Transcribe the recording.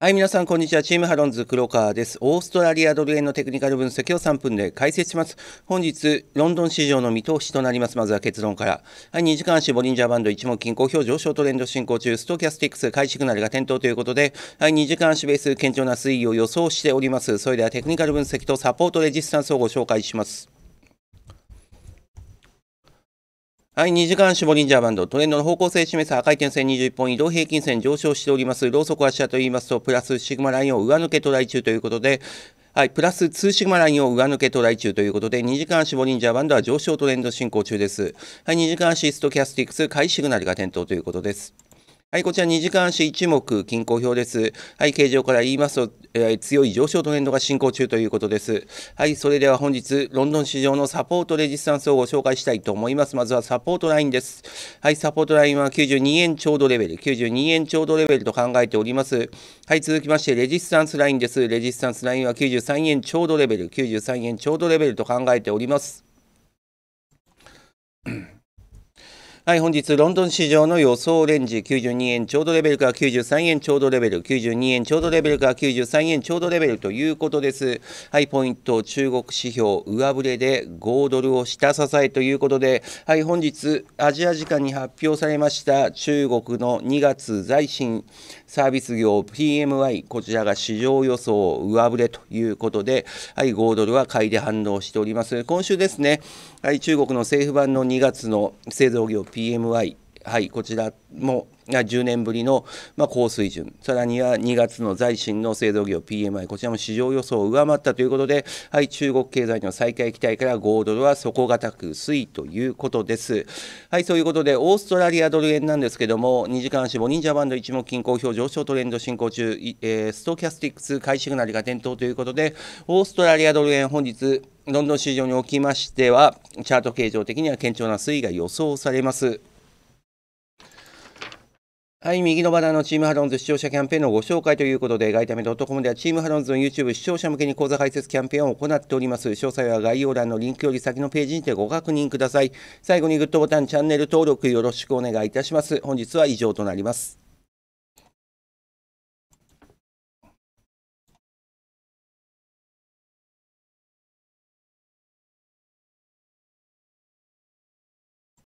はい、皆さん、こんにちは。チームハロンズ黒川です。オーストラリアドル円のテクニカル分析を3分で解説します。本日、ロンドン市場の見通しとなります。まずは結論から。はい、2時間足、ボリンジャーバンド、一目均衡表上昇トレンド進行中、ストキャスティックス、買いシグナルが点灯ということで、はい、2時間足ベース、堅調な推移を予想しております。それでは、テクニカル分析とサポートレジスタンスをご紹介します。はい、2時間絞リンジャーバンド、トレンドの方向性示す赤い点線21本、移動平均線上昇しております。ローソク足と言いますと、プラスシグマラインを上抜けトライ中ということで、はい、プラス2シグマラインを上抜けトライ中ということで、2時間足ボリンジャーバンドは上昇トレンド進行中です。はい、2時間シストキャスティックス、買いシグナルが点灯ということです。はい、こちら2時間足1目均衡表です。はい、形状から言いますと、えー、強い上昇トレンドが進行中ということです。はい、それでは本日、ロンドン市場のサポートレジスタンスをご紹介したいと思います。まずはサポートラインです。はい、サポートラインは92円ちょうどレベル、92円ちょうどレベルと考えております。はい、続きまして、レジスタンスラインです。レジスタンスラインは93円ちょうどレベル、93円ちょうどレベルと考えております。はい、本日、ロンドン市場の予想レンジ、92円ちょうどレベルか93円ちょうどレベル、92円ちょうどレベルか93円ちょうどレベルということです。はい、ポイント、中国指標、上振れで5ドルを下支えということで、はい、本日、アジア時間に発表されました中国の2月財新サービス業 PMI、こちらが市場予想上振れということで、はい、5ドルは買いで反応しております。今週ですね、はい、中国の政府版の2月の製造業、PMI PMI、はい、こちらも10年ぶりの、ま高水準、さらには2月の財新の製造業 PMI、こちらも市場予想を上回ったということで、はい、中国経済の再開期待から5ドルは底堅く推移ということです。はい、ということで、オーストラリアドル円なんですけども、2時間足ンジャバンド一目均衡表上昇トレンド進行中、えストキャスティックス買いシグナルが点灯ということで、オーストラリアドル円本日、ロンドン市場におきましては、チャート形状的には堅調な推移が予想されます。はい、右のバナーのチームハロンズ視聴者キャンペーンのご紹介ということで、外為トコムではチームハロンズの YouTube 視聴者向けに講座解説キャンペーンを行っております。詳細は概要欄のリンクより先のページにてご確認ください。最後にグッドボタン、チャンネル登録よろしくお願いいたします。本日は以上となります。